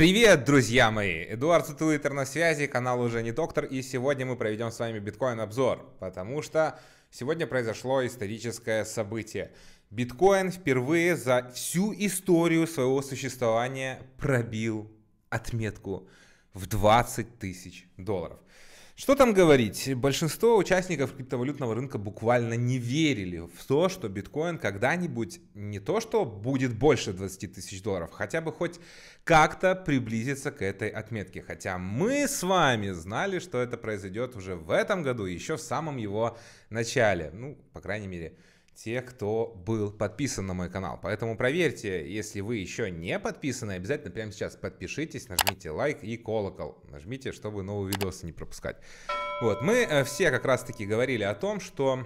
Привет, друзья мои! Эдуард Сутуитер на связи, канал уже не доктор, и сегодня мы проведем с вами биткоин-обзор, потому что сегодня произошло историческое событие. Биткоин впервые за всю историю своего существования пробил отметку в 20 тысяч долларов. Что там говорить? Большинство участников криптовалютного рынка буквально не верили в то, что биткоин когда-нибудь не то что будет больше 20 тысяч долларов, хотя бы хоть как-то приблизиться к этой отметке. Хотя мы с вами знали, что это произойдет уже в этом году, еще в самом его начале. Ну, по крайней мере, те, кто был подписан на мой канал. Поэтому проверьте, если вы еще не подписаны, обязательно прямо сейчас подпишитесь, нажмите лайк и колокол. Нажмите, чтобы новые видосы не пропускать. Вот, мы э, все как раз таки говорили о том, что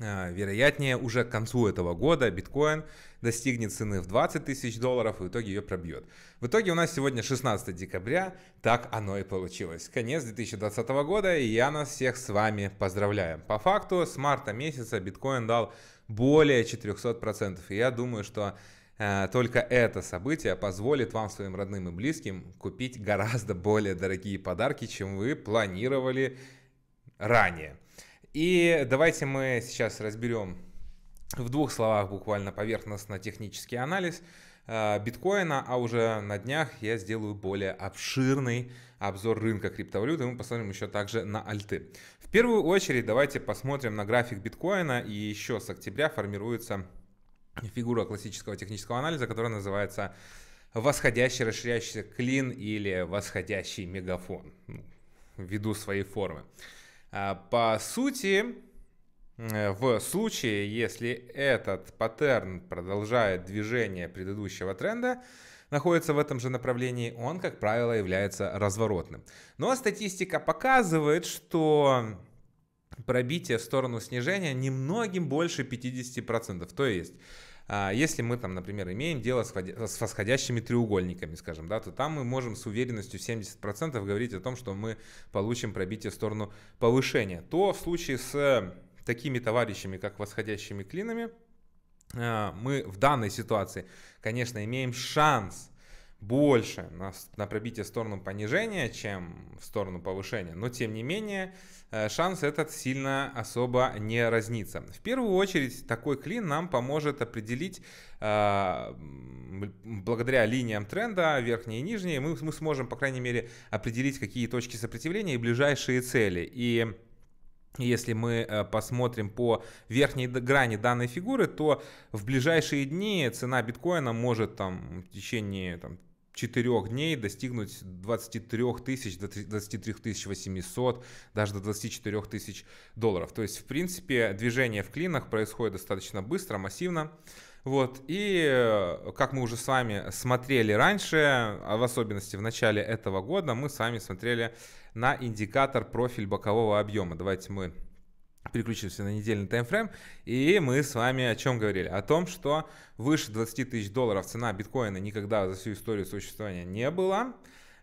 а, вероятнее уже к концу этого года биткоин достигнет цены в 20 тысяч долларов и в итоге ее пробьет. В итоге у нас сегодня 16 декабря, так оно и получилось. Конец 2020 года и я нас всех с вами поздравляю. По факту с марта месяца биткоин дал более 400%. И я думаю, что э, только это событие позволит вам, своим родным и близким, купить гораздо более дорогие подарки, чем вы планировали ранее. И давайте мы сейчас разберем в двух словах буквально поверхностно технический анализ э, биткоина, а уже на днях я сделаю более обширный обзор рынка криптовалюты, мы посмотрим еще также на альты. В первую очередь давайте посмотрим на график биткоина, и еще с октября формируется фигура классического технического анализа, которая называется восходящий расширяющийся клин или восходящий мегафон, ну, ввиду своей формы. А, по сути, э, в случае, если этот паттерн продолжает движение предыдущего тренда, находится в этом же направлении, он, как правило, является разворотным. Но ну, а статистика показывает, что пробитие в сторону снижения немногим больше 50%. То есть а, если мы там, например, имеем дело с восходящими треугольниками, скажем, да, то там мы можем с уверенностью 70% говорить о том, что мы получим пробитие в сторону повышения. То в случае с э, такими товарищами, как восходящими клинами, а, мы в данной ситуации, конечно, имеем шанс – больше на, на пробитие в сторону понижения, чем в сторону повышения. Но тем не менее, э, шанс этот сильно особо не разнится. В первую очередь, такой клин нам поможет определить, э, благодаря линиям тренда, верхние и нижние, мы, мы сможем, по крайней мере, определить, какие точки сопротивления и ближайшие цели. И если мы э, посмотрим по верхней грани данной фигуры, то в ближайшие дни цена биткоина может там, в течение там, четырех дней достигнуть 23 тысяч, до 23 тысяч 800, даже до 24 тысяч долларов. То есть, в принципе, движение в клинах происходит достаточно быстро, массивно. Вот, и э, как мы уже с вами смотрели раньше, а в особенности в начале этого года, мы с вами смотрели на индикатор профиль бокового объема. Давайте мы переключимся на недельный таймфрейм, и мы с вами о чем говорили? О том, что выше 20 тысяч долларов цена биткоина никогда за всю историю существования не была,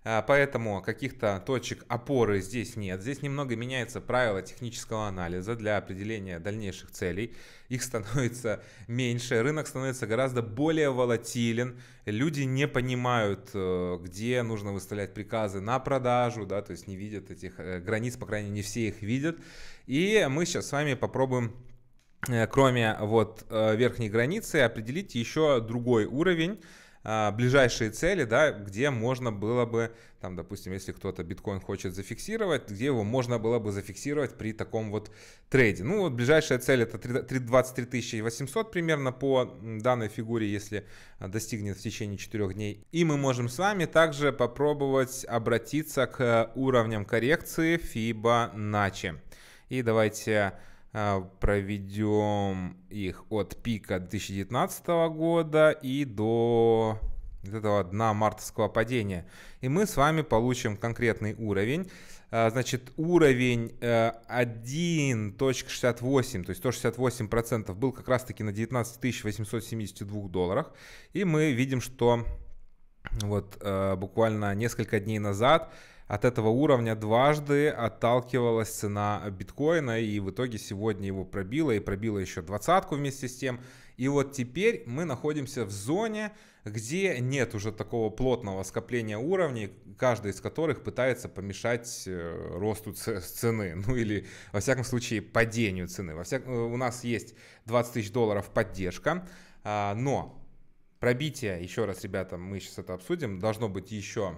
а, поэтому каких-то точек опоры здесь нет. Здесь немного меняется правило технического анализа для определения дальнейших целей. Их становится меньше, рынок становится гораздо более волатилен, люди не понимают, э, где нужно выставлять приказы на продажу, да, то есть не видят этих э, границ, по крайней мере, не все их видят. И мы сейчас с вами попробуем э, кроме вот верхней границы определить еще другой уровень а, ближайшие цели, да, где можно было бы, там, допустим, если кто-то биткоин хочет зафиксировать, где его можно было бы зафиксировать при таком вот трейде. Ну, вот ближайшая цель это 23 800 примерно по данной фигуре, если а, достигнет в течение 4 дней. И мы можем с вами также попробовать обратиться к э, уровням коррекции Fibonacci. И давайте а, проведем их от пика 2019 года и до этого дна мартовского падения. И мы с вами получим конкретный уровень. А, значит, уровень 1.68, э, то есть 168% был как раз-таки на 19 872 долларах. И мы видим, что вот э, буквально несколько дней назад от этого уровня дважды отталкивалась цена биткоина, и в итоге сегодня его пробило, и пробило еще двадцатку вместе с тем. И вот теперь мы находимся в зоне, где нет уже такого плотного скопления уровней, каждый из которых пытается помешать э, росту цены, ну или, во всяком случае, падению цены. Во всяк... У нас есть 20 тысяч долларов поддержка, а, но пробитие, еще раз, ребята, мы сейчас это обсудим, должно быть еще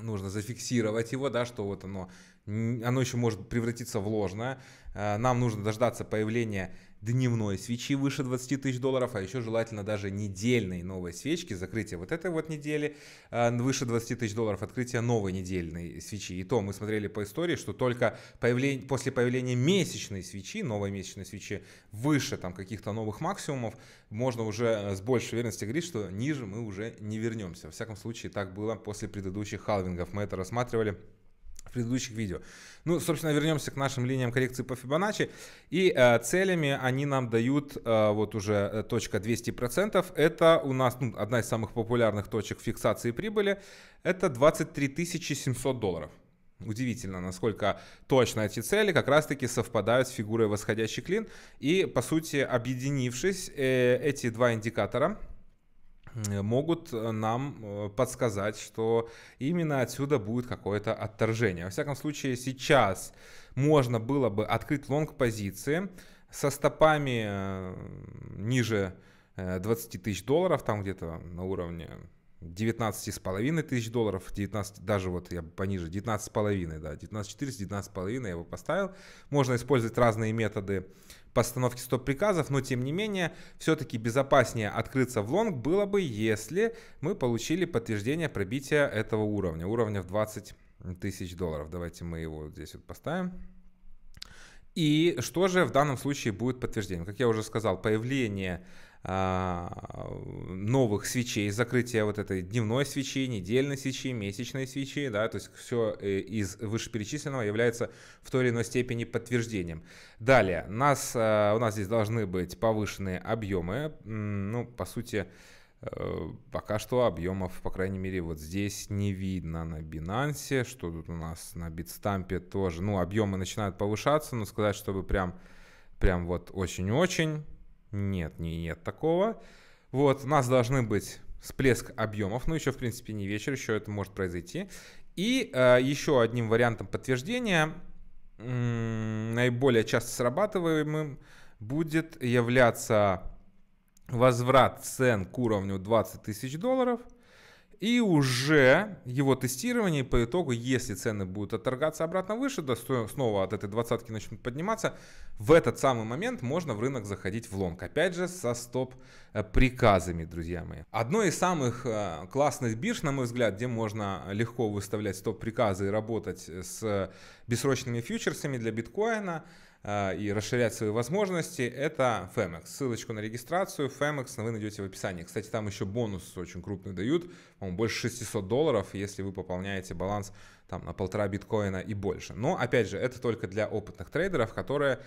нужно зафиксировать его, да, что вот оно, оно еще может превратиться в ложное. Э, нам нужно дождаться появления дневной свечи выше 20 тысяч долларов, а еще желательно даже недельной новой свечки, закрытие вот этой вот недели а, выше 20 тысяч долларов, открытие новой недельной свечи. И то мы смотрели по истории, что только появление, после появления месячной свечи, новой месячной свечи, выше там каких-то новых максимумов, можно уже э, с большей уверенностью говорить, что ниже мы уже не вернемся. Во всяком случае, так было после предыдущих халвингов. Мы это рассматривали в предыдущих видео. Ну, собственно, вернемся к нашим линиям коррекции по Fibonacci. И э, целями они нам дают э, вот уже э, точка 200%. Это у нас ну, одна из самых популярных точек фиксации прибыли. Это 23 700 долларов. Удивительно, насколько точно эти цели как раз-таки совпадают с фигурой восходящий клин. И, по сути, объединившись, э, эти два индикатора – Э, могут э, нам э, подсказать, что именно отсюда будет какое-то отторжение. Во всяком случае, сейчас можно было бы открыть лонг позиции со стопами ниже 20 тысяч долларов, там где-то на уровне с половиной тысяч долларов, 19, даже вот я пониже, с половиной, да, с половиной я его поставил. Можно использовать разные методы постановки стоп-приказов, но тем не менее, все-таки безопаснее открыться в лонг было бы, если мы получили подтверждение пробития этого уровня, уровня в 20 тысяч долларов. Давайте мы его здесь вот поставим. И что же в данном случае будет подтверждением? Как я уже сказал, появление а, новых свечей, закрытия вот этой дневной свечи, недельной свечи, месячной свечи, да, то есть все э, из вышеперечисленного является в той или иной степени подтверждением. Далее, нас, э, у нас здесь должны быть повышенные объемы, ну, по сути, э, Пока что объемов, по крайней мере, вот здесь не видно на Binance, что тут у нас на битстампе тоже. Ну, объемы начинают повышаться, но сказать, чтобы прям, прям вот очень-очень, нет, не, нет такого. Вот, у нас должны быть всплеск объемов, но еще, в принципе, не вечер, еще это может произойти. И э, еще одним вариантом подтверждения, наиболее часто срабатываемым, будет являться возврат цен к уровню 20 тысяч долларов – и уже его тестирование по итогу, если цены будут отторгаться обратно выше, да, снова от этой двадцатки начнут подниматься, в этот самый момент можно в рынок заходить в лонг. Опять же, со стоп-лоссом приказами, друзья мои. Одно из самых э, классных бирж, на мой взгляд, где можно легко выставлять стоп-приказы и работать с бессрочными фьючерсами для биткоина, э, и расширять свои возможности, это Femex. Ссылочку на регистрацию Femex вы найдете в описании. Кстати, там еще бонус очень крупный дают, по больше 600 долларов, если вы пополняете баланс там на полтора биткоина и больше. Но, опять же, это только для опытных трейдеров, которые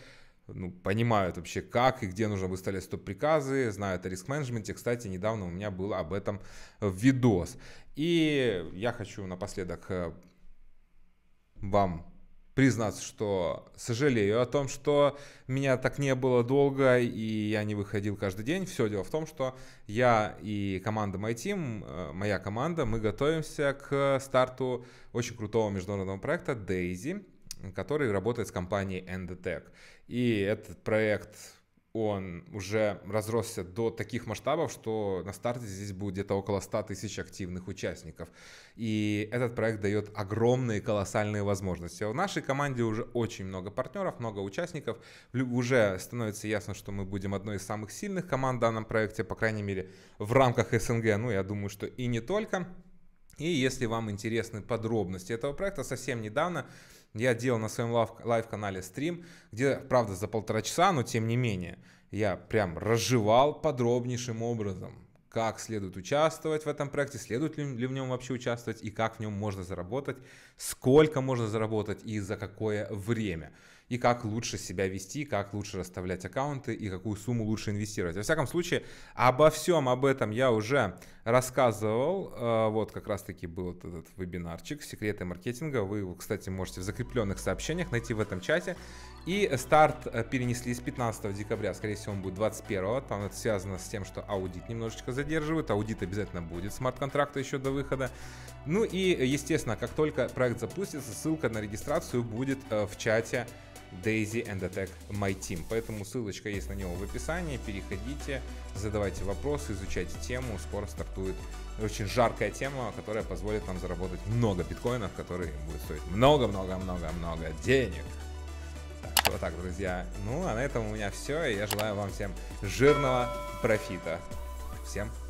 ну, понимают вообще, как и где нужно выставлять стоп-приказы, знают о риск-менеджменте. Кстати, недавно у меня был об этом видос. И я хочу напоследок э, вам признаться, что сожалею о том, что меня так не было долго и я не выходил каждый день. Все дело в том, что я и команда My Team, э, моя команда, мы готовимся к э, старту очень крутого международного проекта Daisy который работает с компанией Endotech. И этот проект он уже разросся до таких масштабов, что на старте здесь будет где-то около 100 тысяч активных участников. И этот проект дает огромные колоссальные возможности. В нашей команде уже очень много партнеров, много участников. Уже становится ясно, что мы будем одной из самых сильных команд в данном проекте, по крайней мере, в рамках СНГ. Ну, я думаю, что и не только. И если вам интересны подробности этого проекта, совсем недавно я делал на своем лайв-канале стрим, где, правда, за полтора часа, но тем не менее, я прям разжевал подробнейшим образом, как следует участвовать в этом проекте, следует ли в нем вообще участвовать и как в нем можно заработать, сколько можно заработать и за какое время и как лучше себя вести, как лучше расставлять аккаунты и какую сумму лучше инвестировать. Во всяком случае, обо всем об этом я уже рассказывал. Э, вот как раз-таки был вот этот вебинарчик «Секреты маркетинга». Вы его, кстати, можете в закрепленных сообщениях найти в этом чате. И старт перенесли с 15 декабря, скорее всего, он будет 21. Там это связано с тем, что аудит немножечко задерживает. Аудит обязательно будет смарт-контракта еще до выхода. Ну и, естественно, как только проект запустится, ссылка на регистрацию будет э, в чате Daisy and Attack My Team. Поэтому ссылочка есть на него в описании. Переходите, задавайте вопросы, изучайте тему. Скоро стартует очень жаркая тема, которая позволит нам заработать много биткоинов, которые будут стоить много-много-много-много денег. Так, вот так, друзья. Ну, а на этом у меня все. И я желаю вам всем жирного профита. Всем пока.